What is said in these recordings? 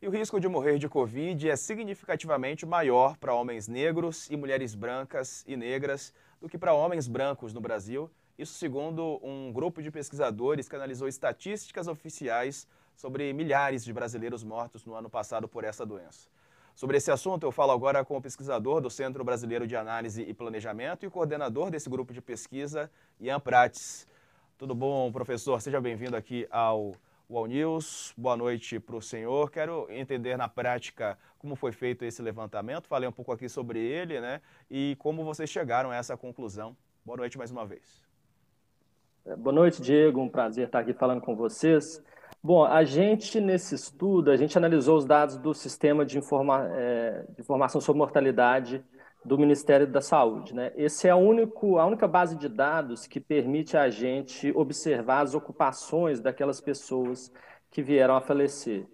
E o risco de morrer de Covid é significativamente maior para homens negros e mulheres brancas e negras do que para homens brancos no Brasil, isso segundo um grupo de pesquisadores que analisou estatísticas oficiais sobre milhares de brasileiros mortos no ano passado por essa doença. Sobre esse assunto, eu falo agora com o pesquisador do Centro Brasileiro de Análise e Planejamento e coordenador desse grupo de pesquisa, Ian Prates. Tudo bom, professor? Seja bem-vindo aqui ao UOL News. Boa noite para o senhor. Quero entender na prática como foi feito esse levantamento. Falei um pouco aqui sobre ele, né? E como vocês chegaram a essa conclusão. Boa noite mais uma vez. É, boa noite, Diego. Um prazer estar aqui falando com vocês. Bom, a gente nesse estudo, a gente analisou os dados do Sistema de, Informa... Eh, de Informação sobre Mortalidade do Ministério da Saúde. Né? Esse é a, único, a única base de dados que permite a gente observar as ocupações daquelas pessoas que vieram a falecer.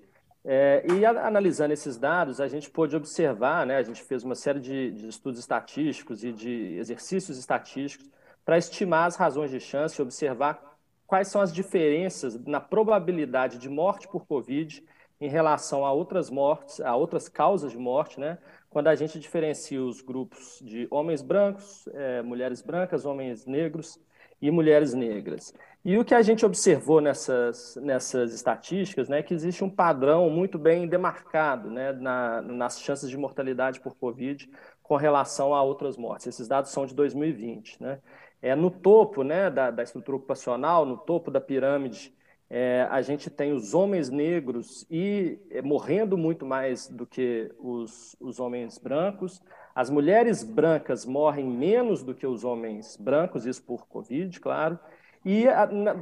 É, e a, analisando esses dados, a gente pôde observar, né, a gente fez uma série de, de estudos estatísticos e de exercícios estatísticos para estimar as razões de chance e observar quais são as diferenças na probabilidade de morte por Covid em relação a outras mortes, a outras causas de morte, né, quando a gente diferencia os grupos de homens brancos, é, mulheres brancas, homens negros e mulheres negras. E o que a gente observou nessas, nessas estatísticas né, é que existe um padrão muito bem demarcado né, na, nas chances de mortalidade por Covid com relação a outras mortes. Esses dados são de 2020. Né? É, no topo né, da, da estrutura ocupacional, no topo da pirâmide é, a gente tem os homens negros e é, morrendo muito mais do que os, os homens brancos. As mulheres brancas morrem menos do que os homens brancos, isso por Covid, claro. E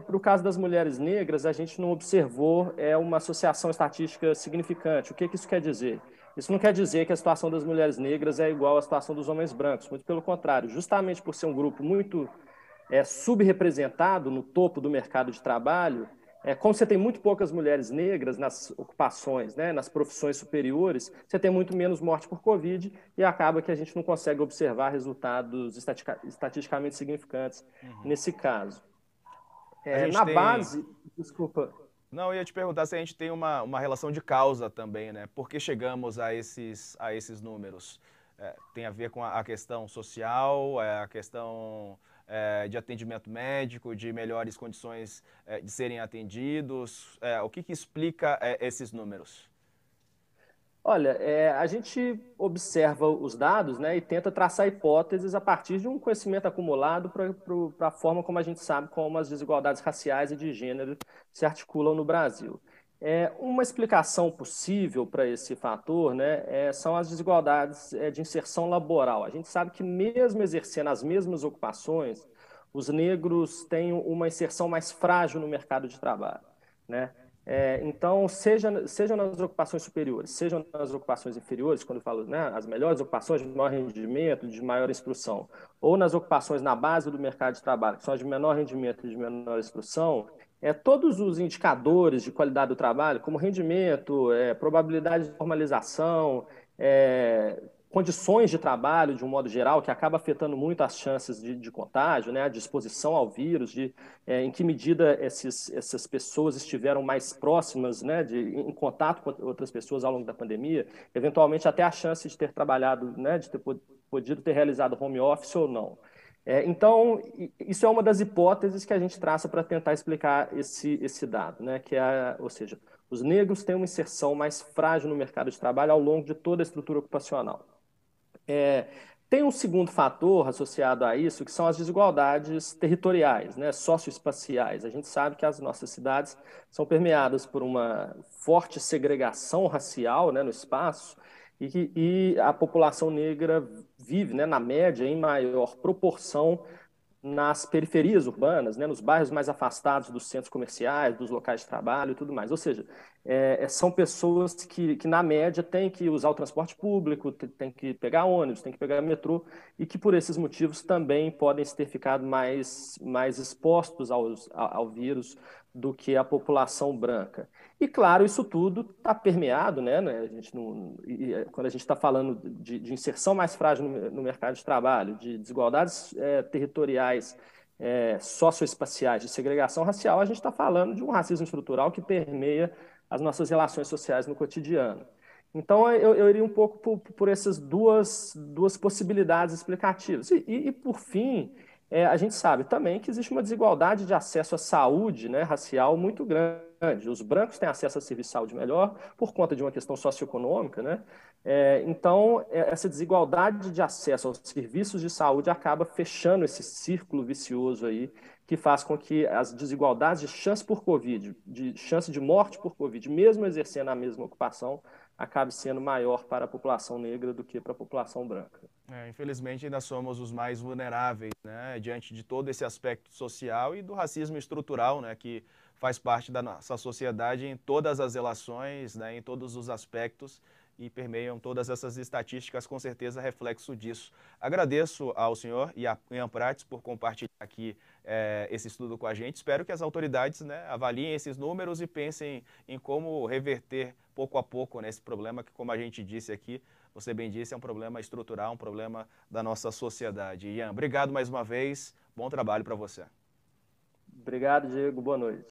para o caso das mulheres negras, a gente não observou é, uma associação estatística significante. O que, que isso quer dizer? Isso não quer dizer que a situação das mulheres negras é igual à situação dos homens brancos, muito pelo contrário. Justamente por ser um grupo muito é, subrepresentado no topo do mercado de trabalho, é, como você tem muito poucas mulheres negras nas ocupações, né, nas profissões superiores, você tem muito menos morte por Covid e acaba que a gente não consegue observar resultados estatica, estatisticamente significantes uhum. nesse caso. É, na tem... base, desculpa. Não, eu ia te perguntar se a gente tem uma, uma relação de causa também, né? Por que chegamos a esses, a esses números? É, tem a ver com a, a questão social, é a questão é, de atendimento médico, de melhores condições é, de serem atendidos? É, o que, que explica é, esses números? Olha, é, a gente observa os dados né, e tenta traçar hipóteses a partir de um conhecimento acumulado para a forma como a gente sabe como as desigualdades raciais e de gênero se articulam no Brasil. É, uma explicação possível para esse fator né, é, são as desigualdades é, de inserção laboral. A gente sabe que, mesmo exercendo as mesmas ocupações, os negros têm uma inserção mais frágil no mercado de trabalho. Né? É, então, seja, seja nas ocupações superiores, seja nas ocupações inferiores, quando eu falo né, as melhores ocupações de maior rendimento, de maior instrução, ou nas ocupações na base do mercado de trabalho, que são as de menor rendimento e de menor instrução, é, todos os indicadores de qualidade do trabalho, como rendimento, é, probabilidade de formalização, é, condições de trabalho de um modo geral, que acaba afetando muito as chances de, de contágio, né, a disposição ao vírus, de, é, em que medida esses, essas pessoas estiveram mais próximas, né, de, em contato com outras pessoas ao longo da pandemia, eventualmente até a chance de ter trabalhado, né, de ter podido ter realizado home office ou não. É, então, isso é uma das hipóteses que a gente traça para tentar explicar esse, esse dado, né? que é, ou seja, os negros têm uma inserção mais frágil no mercado de trabalho ao longo de toda a estrutura ocupacional. É, tem um segundo fator associado a isso, que são as desigualdades territoriais, né, socioespaciais. A gente sabe que as nossas cidades são permeadas por uma forte segregação racial né, no espaço, e, e a população negra vive, né, na média, em maior proporção nas periferias urbanas, né, nos bairros mais afastados dos centros comerciais, dos locais de trabalho e tudo mais. Ou seja, é, é são pessoas que, que, na média, têm que usar o transporte público, têm que pegar ônibus, têm que pegar metrô, e que, por esses motivos, também podem ter ficado mais, mais expostos aos, ao, ao vírus do que a população branca. E, claro, isso tudo está permeado, né, né? A gente não, eh, quando a gente está falando de, de, inserção mais frágil no, no, mercado de trabalho, de desigualdades é, territoriais, é, socioespaciais, de segregação racial, a gente está falando de um racismo estrutural que permeia as nossas relações sociais no cotidiano. Então, eu, eu iria um pouco por, por essas duas, duas possibilidades explicativas. E, e, e por fim, é, a gente sabe também que existe uma desigualdade de acesso à saúde né, racial muito grande. Os brancos têm acesso a serviço de saúde melhor por conta de uma questão socioeconômica, né? É, então, é, essa desigualdade de acesso aos serviços de saúde acaba fechando esse círculo vicioso aí, que faz com que as desigualdades de chance por Covid, de chance de morte por Covid, mesmo exercendo a mesma ocupação, acabe sendo maior para a população negra do que para a população branca. É, infelizmente ainda somos os mais vulneráveis, né, diante de todo esse aspecto social e do racismo estrutural, né, que faz parte da nossa sociedade em todas as relações, né, em todos os aspectos e permeiam todas essas estatísticas, com certeza reflexo disso. Agradeço ao senhor e a Ian Prates por compartilhar aqui é, esse estudo com a gente. Espero que as autoridades né, avaliem esses números e pensem em como reverter pouco a pouco né, problema que, como a gente disse aqui, você bem disse, é um problema estrutural, um problema da nossa sociedade. Ian, obrigado mais uma vez, bom trabalho para você. Obrigado, Diego, boa noite.